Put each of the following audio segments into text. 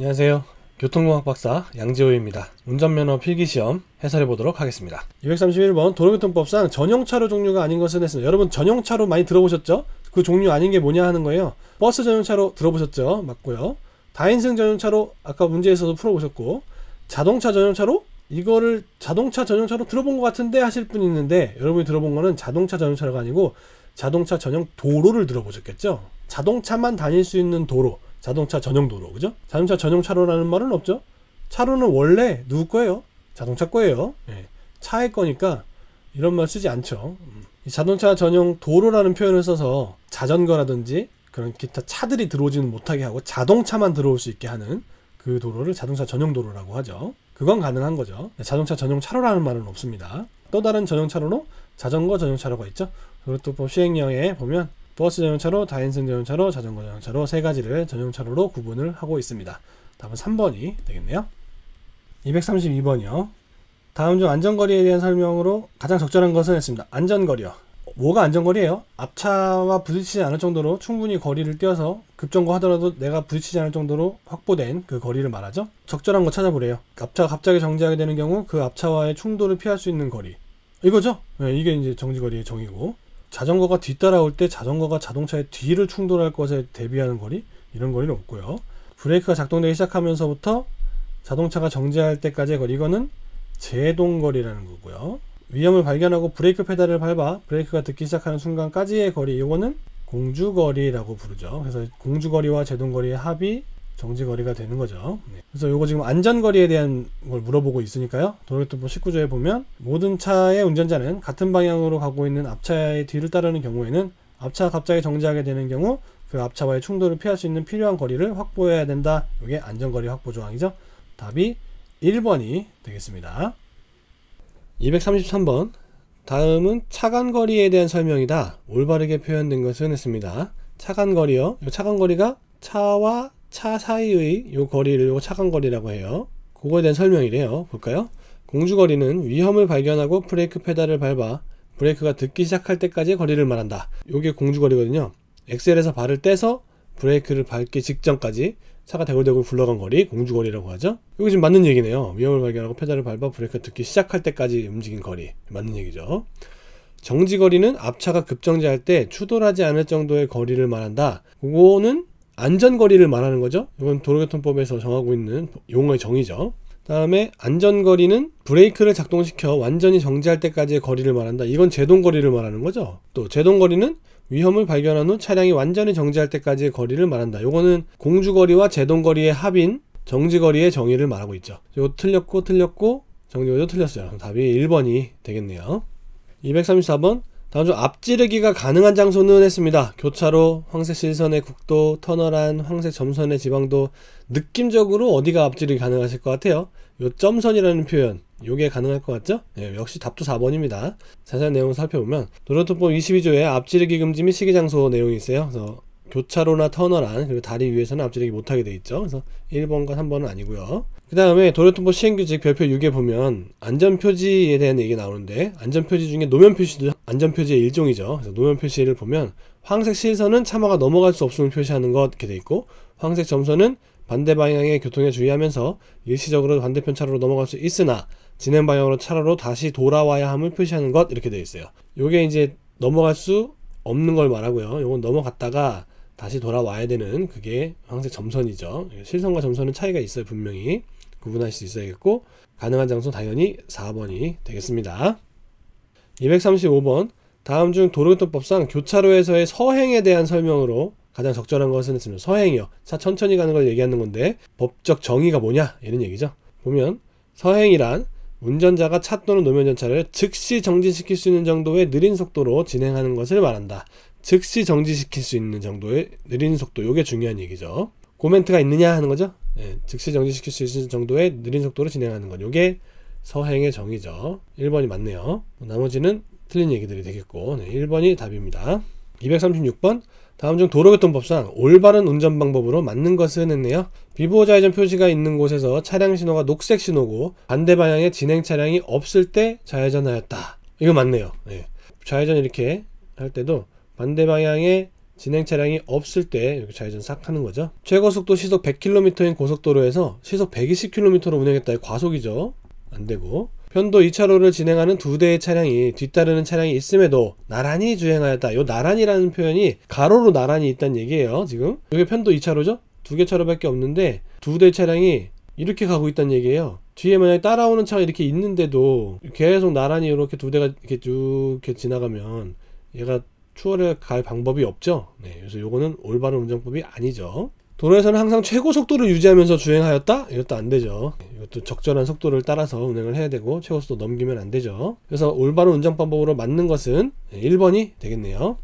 안녕하세요. 교통공학 박사 양재호입니다. 운전면허 필기시험 해설해 보도록 하겠습니다. 231번 도로교통법상 전용차로 종류가 아닌 것은 했습니다. 여러분 전용차로 많이 들어보셨죠? 그 종류 아닌 게 뭐냐 하는 거예요. 버스 전용차로 들어보셨죠? 맞고요. 다인승 전용차로 아까 문제에서도 풀어보셨고 자동차 전용차로 이거를 자동차 전용차로 들어본 것 같은데 하실 분 있는데 여러분이 들어본 거는 자동차 전용차가 로 아니고 자동차 전용 도로를 들어보셨겠죠? 자동차만 다닐 수 있는 도로 자동차 전용 도로, 그죠? 자동차 전용 차로라는 말은 없죠? 차로는 원래 누구 거예요? 자동차 거예요. 예. 차의 거니까 이런 말 쓰지 않죠. 음. 자동차 전용 도로라는 표현을 써서 자전거라든지 그런 기타 차들이 들어오지는 못하게 하고 자동차만 들어올 수 있게 하는 그 도로를 자동차 전용 도로라고 하죠. 그건 가능한 거죠. 네, 자동차 전용 차로라는 말은 없습니다. 또 다른 전용 차로로 자전거 전용 차로가 있죠. 그리고또 시행령에 보면 버스 전용차로, 다인승 전용차로, 자전거 전용차로 세 가지를 전용차로로 구분을 하고 있습니다. 답은 3번이 되겠네요. 232번이요. 다음 중 안전거리에 대한 설명으로 가장 적절한 것은 했습니다. 안전거리요. 뭐가 안전거리예요? 앞차와 부딪히지 않을 정도로 충분히 거리를 띄어서 급정거하더라도 내가 부딪히지 않을 정도로 확보된 그 거리를 말하죠. 적절한 거 찾아보래요. 앞차가 갑자기 정지하게 되는 경우 그 앞차와의 충돌을 피할 수 있는 거리. 이거죠? 네, 이게 이제 정지거리의 정의고 자전거가 뒤따라올 때 자전거가 자동차의 뒤를 충돌할 것에 대비하는 거리 이런 거리는 없고요. 브레이크가 작동되기 시작하면서부터 자동차가 정지할 때까지의 거리 이거는 제동거리라는 거고요. 위험을 발견하고 브레이크 페달을 밟아 브레이크가 듣기 시작하는 순간까지의 거리 이거는 공주거리라고 부르죠. 그래서 공주거리와 제동거리의 합이 정지거리가 되는 거죠. 네. 그래서 요거 지금 안전거리에 대한 걸 물어보고 있으니까요. 도로교통법 19조에 뭐 보면 모든 차의 운전자는 같은 방향으로 가고 있는 앞차의 뒤를 따르는 경우에는 앞차가 갑자기 정지하게 되는 경우 그 앞차와의 충돌을 피할 수 있는 필요한 거리를 확보해야 된다. 이게 안전거리 확보 조항이죠. 답이 1번이 되겠습니다. 233번 다음은 차간거리에 대한 설명이다. 올바르게 표현된 것은 했습니다. 차간거리요. 차간거리가 차와 차 사이의 요 거리를 요 차간거리라고 해요. 그거에 대한 설명이래요. 볼까요? 공주거리는 위험을 발견하고 브레이크 페달을 밟아 브레이크가 듣기 시작할 때까지 거리를 말한다. 요게 공주거리거든요. 엑셀에서 발을 떼서 브레이크를 밟기 직전까지 차가 대굴대굴 굴러간 거리, 공주거리라고 하죠. 이기 지금 맞는 얘기네요. 위험을 발견하고 페달을 밟아 브레이크 듣기 시작할 때까지 움직인 거리. 맞는 얘기죠. 정지거리는 앞차가 급정지할 때 추돌하지 않을 정도의 거리를 말한다. 그거는 안전거리를 말하는 거죠. 이건 도로교통법에서 정하고 있는 용어의 정의죠. 다음에 안전거리는 브레이크를 작동시켜 완전히 정지할 때까지의 거리를 말한다. 이건 제동거리를 말하는 거죠. 또 제동거리는 위험을 발견한 후 차량이 완전히 정지할 때까지의 거리를 말한다. 이거는 공주거리와 제동거리의 합인 정지거리의 정의를 말하고 있죠. 이거 틀렸고 틀렸고 정지거리도 틀렸어요. 답이 1번이 되겠네요. 234번 다음 중 앞지르기가 가능한 장소는 했습니다. 교차로, 황색 실선의 국도, 터널안, 황색 점선의 지방도 느낌적으로 어디가 앞지르기 가능하실 것 같아요. 요 점선이라는 표현 요게 가능할 것 같죠? 예, 역시 답도 4번입니다. 자세한 내용을 살펴보면 도로통법 22조에 앞지르기 금지 및 시기장소 내용이 있어요. 그래서 교차로나 터널 안 그리고 다리 위에서는 앞지르기 못하게 돼 있죠 그래서 1번과 3번은 아니고요 그 다음에 도로통보 시행규칙 별표 6에 보면 안전표지에 대한 얘기 나오는데 안전표지 중에 노면표시도 안전표지의 일종이죠 그래서 노면표시를 보면 황색 실선은 차마가 넘어갈 수 없음을 표시하는 것 이렇게 돼 있고 황색 점선은 반대 방향의 교통에 주의하면서 일시적으로 반대편 차로로 넘어갈 수 있으나 진행 방향으로 차로로 다시 돌아와야 함을 표시하는 것 이렇게 돼 있어요. 요게 이제 넘어갈 수 없는 걸 말하고요. 요건 넘어갔다가 다시 돌아와야 되는 그게 황색 점선이죠. 실선과 점선은 차이가 있어요. 분명히 구분할 수 있어야겠고 가능한 장소 당연히 4번이 되겠습니다. 235번 다음 중 도로교통법상 교차로에서의 서행에 대한 설명으로 가장 적절한 것은 했으면 서행이요. 차 천천히 가는 걸 얘기하는 건데 법적 정의가 뭐냐 이런 얘기죠. 보면 서행이란 운전자가 차 또는 노면 전차를 즉시 정지시킬 수 있는 정도의 느린 속도로 진행하는 것을 말한다. 즉시 정지시킬 수 있는 정도의 느린 속도 요게 중요한 얘기죠 고멘트가 그 있느냐 하는 거죠 네, 즉시 정지시킬 수 있는 정도의 느린 속도로 진행하는 건 요게 서행의 정의죠 1번이 맞네요 나머지는 틀린 얘기들이 되겠고 네, 1번이 답입니다 236번 다음 중 도로교통법상 올바른 운전 방법으로 맞는 것은 했네요. 비보호 좌회전 표시가 있는 곳에서 차량 신호가 녹색 신호고 반대 방향에 진행 차량이 없을 때 좌회전하였다. 이거 맞네요. 네. 좌회전 이렇게 할 때도 반대 방향에 진행 차량이 없을 때 이렇게 좌회전 싹 하는 거죠 최고 속도 시속 100km인 고속도로에서 시속 120km로 운행했다의 과속이죠 안되고 편도 2차로를 진행하는 두 대의 차량이 뒤따르는 차량이 있음에도 나란히 주행하였다 요나란이라는 표현이 가로로 나란히 있다는 얘기예요 지금 이게 편도 2차로죠 두 개 차로밖에 없는데 두대 차량이 이렇게 가고 있다는 얘기예요 뒤에 만약에 따라오는 차가 이렇게 있는데도 계속 나란히 이렇게 두 대가 이렇게 쭉 이렇게 지나가면 얘가 추월해 갈 방법이 없죠. 네, 그래서 요거는 올바른 운전법이 아니죠. 도로에서는 항상 최고 속도를 유지하면서 주행하였다? 이것도 안 되죠. 네, 이것도 적절한 속도를 따라서 운행을 해야 되고 최고 속도 넘기면 안 되죠. 그래서 올바른 운전 방법으로 맞는 것은 1번이 되겠네요.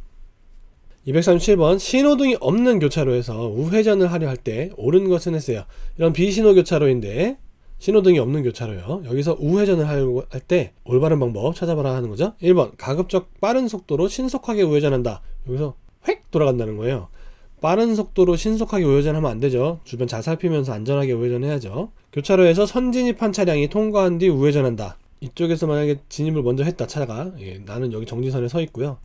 237번 신호등이 없는 교차로에서 우회전을 하려 할 때 옳은 것은 했어요. 이런 비신호 교차로인데 신호등이 없는 교차로요. 여기서 우회전을 할 때 올바른 방법 찾아봐라 하는 거죠. 1번 가급적 빠른 속도로 신속하게 우회전한다. 여기서 획 돌아간다는 거예요. 빠른 속도로 신속하게 우회전하면 안 되죠. 주변 잘 살피면서 안전하게 우회전해야죠. 교차로에서 선진입한 차량이 통과한 뒤 우회전한다. 이쪽에서 만약에 진입을 먼저 했다 차가 예, 나는 여기 정지선에 서 있고요.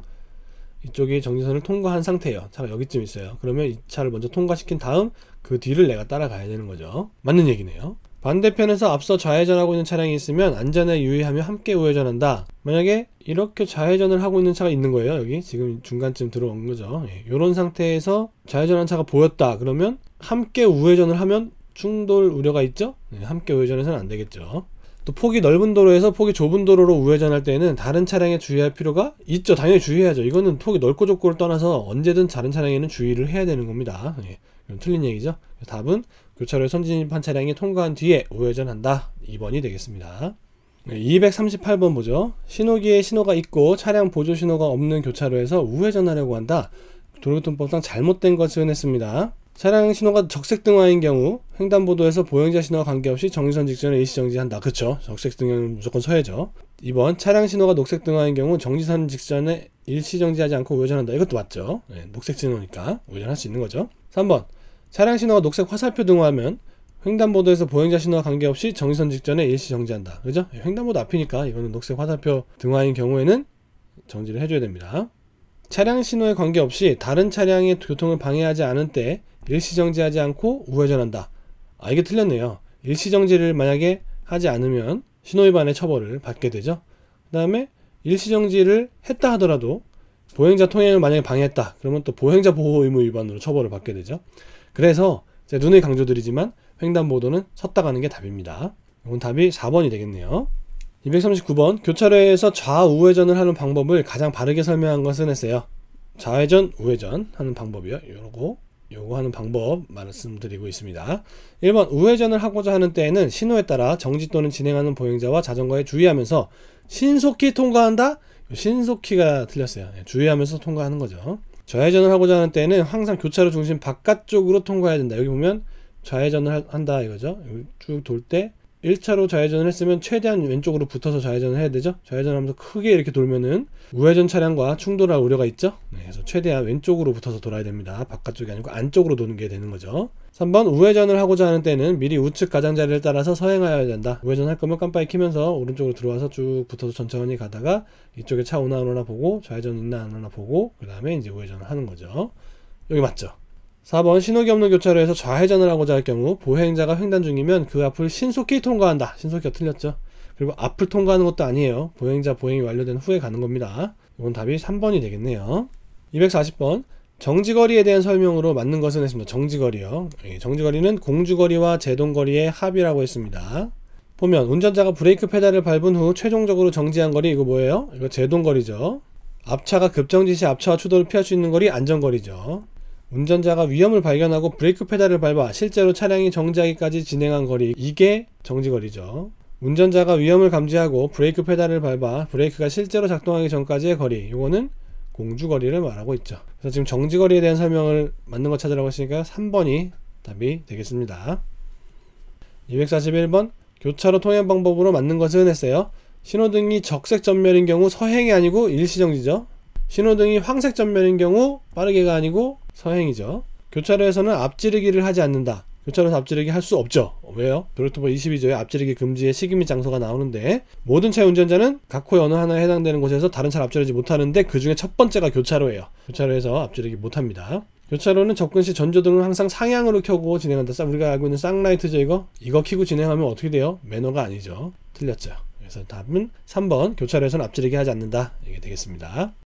이쪽이 정지선을 통과한 상태예요. 차가 여기쯤 있어요. 그러면 이 차를 먼저 통과시킨 다음 그 뒤를 내가 따라가야 되는 거죠. 맞는 얘기네요. 반대편에서 앞서 좌회전하고 있는 차량이 있으면 안전에 유의하며 함께 우회전한다. 만약에 이렇게 좌회전을 하고 있는 차가 있는 거예요. 여기 지금 중간쯤 들어온 거죠. 이런 예, 상태에서 좌회전한 차가 보였다. 그러면 함께 우회전을 하면 충돌 우려가 있죠? 예, 함께 우회전해서는 안 되겠죠. 또 폭이 넓은 도로에서 폭이 좁은 도로로 우회전할 때에는 다른 차량에 주의할 필요가 있죠. 당연히 주의해야죠. 이거는 폭이 넓고 좁고를 떠나서 언제든 다른 차량에는 주의를 해야 되는 겁니다. 예. 틀린 얘기죠. 답은 교차로에 선진입한 차량이 통과한 뒤에 우회전한다. 2번이 되겠습니다. 238번 보죠. 신호기에 신호가 있고 차량 보조 신호가 없는 교차로에서 우회전하려고 한다. 도로교통법상 잘못된 것을 흔했습니다. 차량 신호가 적색 등화인 경우 횡단보도에서 보행자 신호와 관계없이 정지선 직전에 일시 정지한다. 그렇죠 적색 등화는 무조건 서해죠. 2번 차량 신호가 녹색 등화인 경우 정지선 직전에 일시 정지하지 않고 우회전한다. 이것도 맞죠. 네, 녹색 신호니까 우회전할 수 있는 거죠. 3번 차량 신호가 녹색 화살표 등화하면 횡단보도에서 보행자 신호와 관계없이 정지선 직전에 일시 정지한다. 그죠? 예, 횡단보도 앞이니까 이거는 녹색 화살표 등화인 경우에는 정지를 해줘야 됩니다. 차량 신호에 관계없이 다른 차량의 교통을 방해하지 않은 때 일시정지하지 않고 우회전한다. 아 이게 틀렸네요. 일시정지를 만약에 하지 않으면 신호위반의 처벌을 받게 되죠. 그 다음에 일시정지를 했다 하더라도 보행자 통행을 만약에 방해했다 그러면 또 보행자 보호 의무 위반으로 처벌을 받게 되죠. 그래서 제 눈에 강조드리지만 횡단보도는 섰다 가는 게 답입니다. 이건 답이 4번이 되겠네요. 239번 교차로에서 좌우회전을 하는 방법을 가장 바르게 설명한 것은 했어요. 좌회전, 우회전 하는 방법이요. 요러 요구하는 방법 말씀드리고 있습니다. 1번 우회전을 하고자 하는 때에는 신호에 따라 정지 또는 진행하는 보행자와 자전거에 주의하면서 신속히 통과한다? 신속히가 틀렸어요. 예, 주의하면서 통과하는 거죠. 좌회전을 하고자 하는 때에는 항상 교차로 중심 바깥쪽으로 통과해야 된다. 여기 보면 좌회전을 한다 이거죠. 쭉돌때 1차로 좌회전을 했으면 최대한 왼쪽으로 붙어서 좌회전을 해야 되죠 좌회전하면서 크게 이렇게 돌면은 우회전 차량과 충돌할 우려가 있죠 네, 그래서 최대한 왼쪽으로 붙어서 돌아야 됩니다 바깥쪽이 아니고 안쪽으로 도는 게 되는 거죠 3번 우회전을 하고자 하는 때는 미리 우측 가장자리를 따라서 서행하여야 된다 우회전 할 거면 깜빡이 키면서 오른쪽으로 들어와서 쭉 붙어서 천천히 가다가 이쪽에 차 오나 안 오나 보고 좌회전 있나 안 오나 보고 그 다음에 이제 우회전을 하는 거죠 여기 맞죠 4번 신호기 없는 교차로에서 좌회전을 하고자 할 경우 보행자가 횡단 중이면 그 앞을 신속히 통과한다. 신속히 틀렸죠. 그리고 앞을 통과하는 것도 아니에요. 보행자 보행이 완료된 후에 가는 겁니다. 이건 답이 3번이 되겠네요. 240번 정지거리에 대한 설명으로 맞는 것은 했습니다. 정지거리요. 예, 정지거리는 공주거리와 제동거리의 합이라고 했습니다. 보면 운전자가 브레이크 페달을 밟은 후 최종적으로 정지한 거리 이거 뭐예요? 이거 제동거리죠. 앞차가 급정지 시 앞차와 추돌을 피할 수 있는 거리 안전거리죠. 운전자가 위험을 발견하고 브레이크 페달을 밟아 실제로 차량이 정지하기까지 진행한 거리 이게 정지거리죠. 운전자가 위험을 감지하고 브레이크 페달을 밟아 브레이크가 실제로 작동하기 전까지의 거리 이거는 공주거리를 말하고 있죠. 그래서 지금 정지거리에 대한 설명을 맞는 거 찾으라고 했으니까 3번이 답이 되겠습니다. 241번 교차로 통행 방법으로 맞는 것은 했어요. 신호등이 적색 전멸인 경우 서행이 아니고 일시정지죠. 신호등이 황색 전멸인 경우 빠르게가 아니고 서행이죠. 교차로에서는 앞지르기를 하지 않는다. 교차로에서 앞지르기 할 수 없죠. 왜요? 도로통법 22조에 앞지르기 금지의 시기 및 장소가 나오는데 모든 차의 운전자는 각 호의 어느 하나에 해당되는 곳에서 다른 차를 앞지르지 못하는데 그 중에 첫 번째가 교차로예요. 교차로에서 앞지르기 못합니다. 교차로는 접근 시 전조등을 항상 상향으로 켜고 진행한다. 우리가 알고 있는 쌍라이트죠 이거? 이거 켜고 진행하면 어떻게 돼요? 매너가 아니죠. 틀렸죠. 그래서 답은 3번 교차로에서는 앞지르기 하지 않는다. 이게 되겠습니다.